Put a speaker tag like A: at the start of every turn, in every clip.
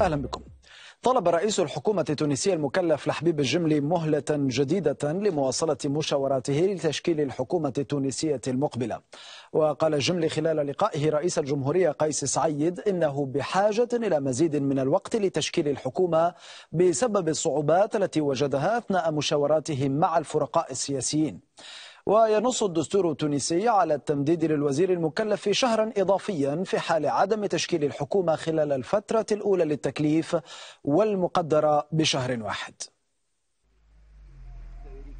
A: أهلا بكم طلب رئيس الحكومة التونسية المكلف لحبيب الجملي مهلة جديدة لمواصلة مشاوراته لتشكيل الحكومة التونسية المقبلة وقال الجملي خلال لقائه رئيس الجمهورية قيس سعيد إنه بحاجة إلى مزيد من الوقت لتشكيل الحكومة بسبب الصعوبات التي وجدها أثناء مشاوراته مع الفرقاء السياسيين وينص الدستور التونسي على التمديد للوزير المكلف شهرا إضافيا في حال عدم تشكيل الحكومة خلال الفترة الأولى للتكليف والمقدرة بشهر واحد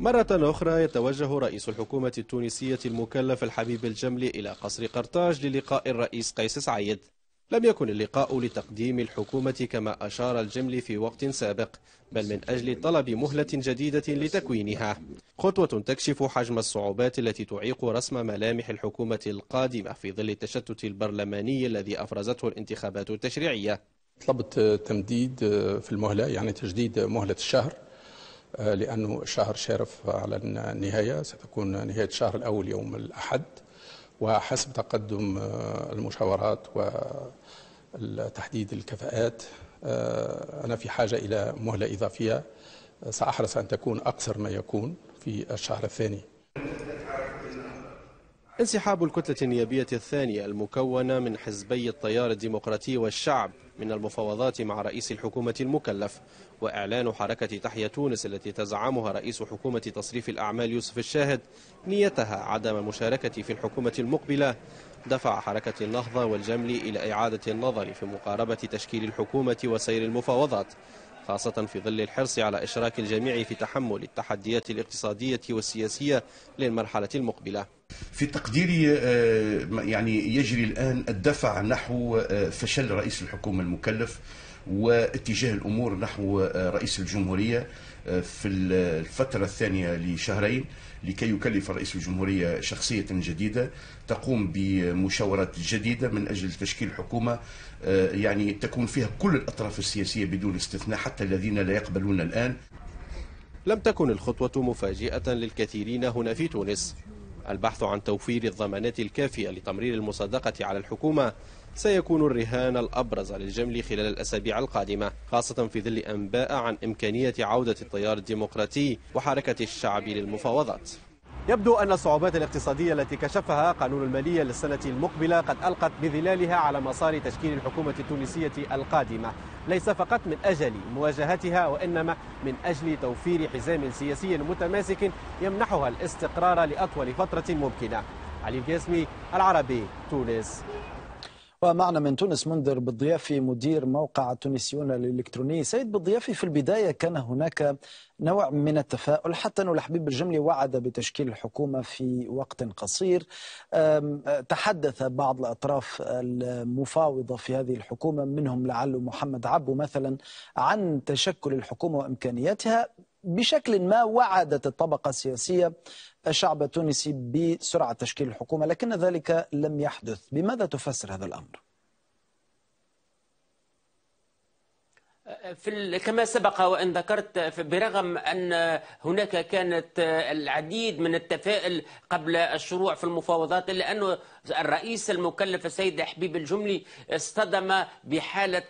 B: مرة أخرى يتوجه رئيس الحكومة التونسية المكلف الحبيب الجملي إلى قصر قرطاج للقاء الرئيس قيس سعيد لم يكن اللقاء لتقديم الحكومة كما أشار الجمل في وقت سابق بل من أجل طلب مهلة جديدة لتكوينها خطوة تكشف حجم الصعوبات التي تعيق رسم ملامح الحكومة القادمة في ظل التشتت البرلماني الذي أفرزته الانتخابات التشريعية طلبت تمديد في المهلة يعني تجديد مهلة الشهر لأنه الشهر شارف على النهاية ستكون نهاية الشهر الأول يوم الأحد وحسب تقدم آه، المشاورات وتحديد الكفاءات آه، أنا في حاجة إلى مهلة إضافية آه، سأحرص أن تكون أقصر ما يكون في الشهر الثاني انسحاب الكتلة النيابية الثانية المكونة من حزبي التيار الديمقراطي والشعب من المفاوضات مع رئيس الحكومة المكلف وإعلان حركة تحيا تونس التي تزعمها رئيس حكومة تصريف الأعمال يوسف الشاهد نيتها عدم المشاركة في الحكومة المقبلة دفع حركة النهضة والجمل إلى إعادة النظر في مقاربة تشكيل الحكومة وسير المفاوضات خاصة في ظل الحرص على إشراك الجميع في تحمل التحديات الاقتصادية والسياسية للمرحلة المقبلة في تقديري آه، يعني يجري الآن الدفع نحو آه، فشل رئيس الحكومة المكلف واتجاه الأمور نحو آه، رئيس الجمهورية في الفترة الثانية لشهرين لكي يكلف رئيس الجمهورية شخصية جديدة تقوم بمشاورات جديدة من أجل تشكيل حكومة يعني تكون فيها كل الأطراف السياسية بدون استثناء حتى الذين لا يقبلون الآن لم تكن الخطوة مفاجئة للكثيرين هنا في تونس البحث عن توفير الضمانات الكافية لتمرير المصادقة على الحكومة سيكون الرهان الأبرز للجمل خلال الأسابيع القادمة خاصة في ظل أنباء عن إمكانية عودة التيار الديمقراطي وحركة الشعب للمفاوضات يبدو أن الصعوبات الاقتصادية التي كشفها قانون المالية للسنة المقبلة قد ألقت بظلالها على مسار تشكيل الحكومة التونسية القادمة ليس فقط من أجل مواجهتها وإنما من أجل توفير حزام سياسي متماسك يمنحها الاستقرار لأطول فترة ممكنة علي الجسمي
A: العربي تونس ومعنا من تونس منذر بالضيافي مدير موقع تونسيون الإلكتروني سيد بالضيافي في البداية كان هناك نوع من التفاؤل حتى أن الحبيب الجملي وعد بتشكيل الحكومة في وقت قصير تحدث بعض الأطراف المفاوضة في هذه الحكومة منهم لعل محمد عبو مثلا عن تشكل الحكومة وإمكانياتها بشكل ما وعدت الطبقة السياسية الشعب التونسي بسرعة تشكيل الحكومة لكن ذلك لم يحدث بماذا تفسر هذا الأمر؟
C: في كما سبق وان ذكرت برغم ان هناك كانت العديد من التفائل قبل الشروع في المفاوضات الا انه الرئيس المكلف السيد حبيب الجملي اصطدم بحاله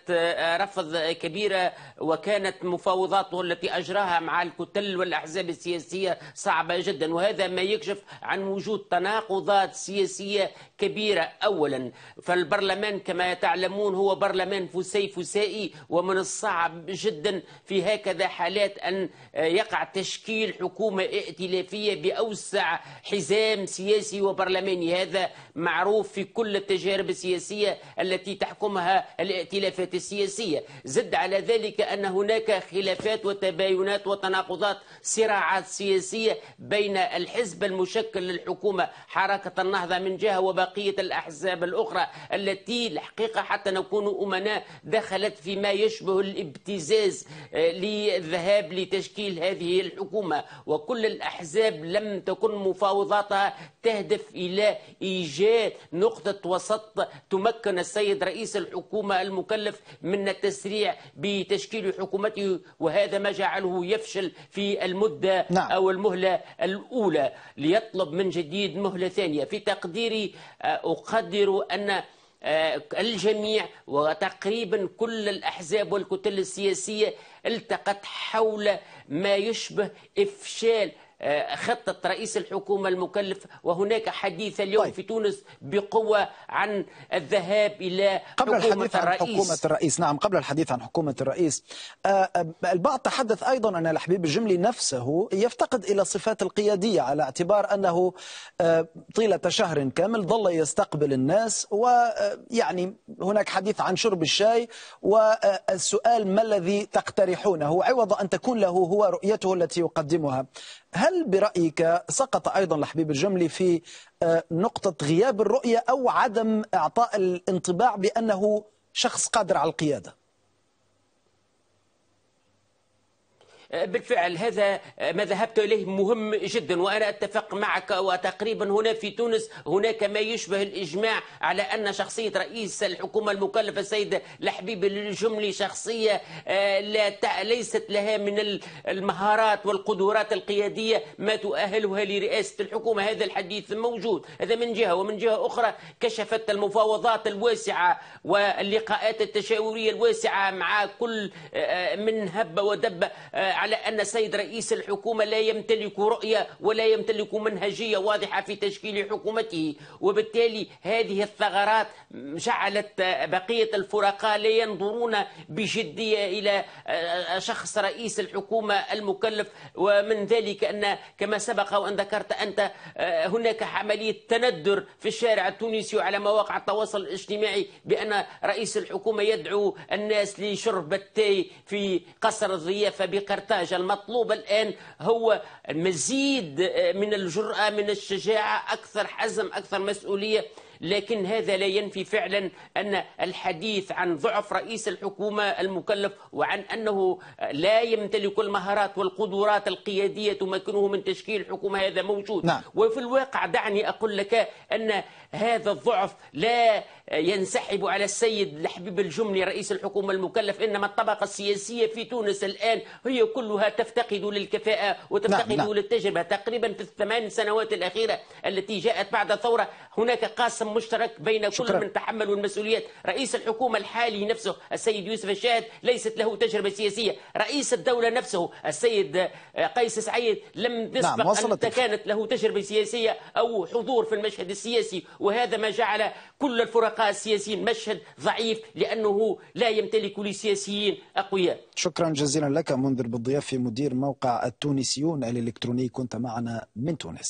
C: رفض كبيره وكانت مفاوضاته التي اجراها مع الكتل والاحزاب السياسيه صعبه جدا وهذا ما يكشف عن وجود تناقضات سياسيه كبيره اولا فالبرلمان كما تعلمون هو برلمان فسيفسائي ومن الصعب صعب جدا في هكذا حالات أن آه، يقع تشكيل حكومة ائتلافية بأوسع حزام سياسي وبرلماني هذا معروف في كل التجارب السياسية التي تحكمها الائتلافات السياسية زد على ذلك أن هناك خلافات وتباينات وتناقضات صراعات سياسية بين الحزب المشكل للحكومة حركة النهضة من جهة وبقية الأحزاب الأخرى التي الحقيقة حتى نكون أمناء دخلت فيما يشبه الإبداع ابتزاز للذهاب آه، لتشكيل هذه الحكومة وكل الأحزاب لم تكن مفاوضاتها تهدف إلى إيجاد نقطة وسط تمكن السيد رئيس الحكومة المكلف من التسريع بتشكيل حكومته وهذا ما جعله يفشل في المدة نعم. أو المهلة الأولى ليطلب من جديد مهلة ثانية في تقديري آه، أقدر أن آه، الجميع وتقريبا كل الأحزاب والكتل السياسية التقت حول ما يشبه إفشال آه، خطة رئيس الحكومة المكلف وهناك حديث اليوم طيب. في تونس بقوة عن الذهاب إلى قبل حكومة الحديث عن الرئيس. حكومة
A: الرئيس نعم قبل الحديث عن حكومة الرئيس آه، آه، البعض تحدث أيضا أن الحبيب الجملي نفسه يفتقد إلى صفات القيادية على اعتبار أنه طيلة شهر كامل ظل يستقبل الناس ويعني هناك حديث عن شرب الشاي والسؤال ما الذي تقترحونه عوض أن تكون له هو رؤيته التي يقدمها هل هل برأيك سقط أيضا لحبيب الجملي في آه، نقطة غياب الرؤية أو عدم إعطاء الانطباع بأنه شخص قادر على القيادة
C: بالفعل هذا ما ذهبت إليه مهم جدا وأنا أتفق معك وتقريبا هنا في تونس هناك ما يشبه الإجماع على أن شخصية رئيس الحكومة المكلفة السيدة لحبيب الجملي شخصية آه، لا ليست لها من المهارات والقدرات القيادية ما تؤهلها لرئاسة الحكومة هذا الحديث موجود هذا من جهة ومن جهة أخرى كشفت المفاوضات الواسعة واللقاءات التشاورية الواسعة مع كل آه، آه، من هب ودب على أن السيد رئيس الحكومة لا يمتلك رؤية ولا يمتلك منهجية واضحة في تشكيل حكومته وبالتالي هذه الثغرات جعلت بقية الفرقاء لا ينظرون بجدية إلى آه، شخص رئيس الحكومة المكلف ومن ذلك أن كما سبق وأن ذكرت أنت آه، هناك عملية تندر في الشارع التونسي وعلى مواقع التواصل الاجتماعي بأن رئيس الحكومة يدعو الناس لشرب التاي في قصر الضيافة بقرطاس يحتاج المطلوب الآن هو مزيد آه، من الجرأة من الشجاعة أكثر حزم أكثر مسؤولية لكن هذا لا ينفي فعلا أن الحديث عن ضعف رئيس الحكومة المكلف وعن أنه لا يمتلك المهارات والقدرات القيادية تمكنه من تشكيل حكومة هذا موجود نعم. وفي الواقع دعني أقول لك أن هذا الضعف لا ينسحب على السيد الحبيب الجملي رئيس الحكومة المكلف إنما الطبقة السياسية في تونس الآن هي كلها تفتقد للكفاءة وتفتقد نعم. للتجربة نعم. تقريبا في الثمان سنوات الأخيرة التي جاءت بعد الثورة هناك قاسم مشترك بين شكرا. كل من تحملوا المسؤوليات رئيس الحكومة الحالي نفسه السيد يوسف الشاهد ليست له تجربة سياسية رئيس الدولة نفسه السيد آه، قيس سعيد لم تسبق نعم أن كانت له تجربة سياسية أو حضور في المشهد السياسي وهذا ما جعل كل الفرقاء السياسيين مشهد ضعيف لأنه لا يمتلك لسياسيين أقوياء
A: شكرا جزيلا لك منذر بالضيافة مدير موقع التونسيون الإلكتروني كنت معنا من تونس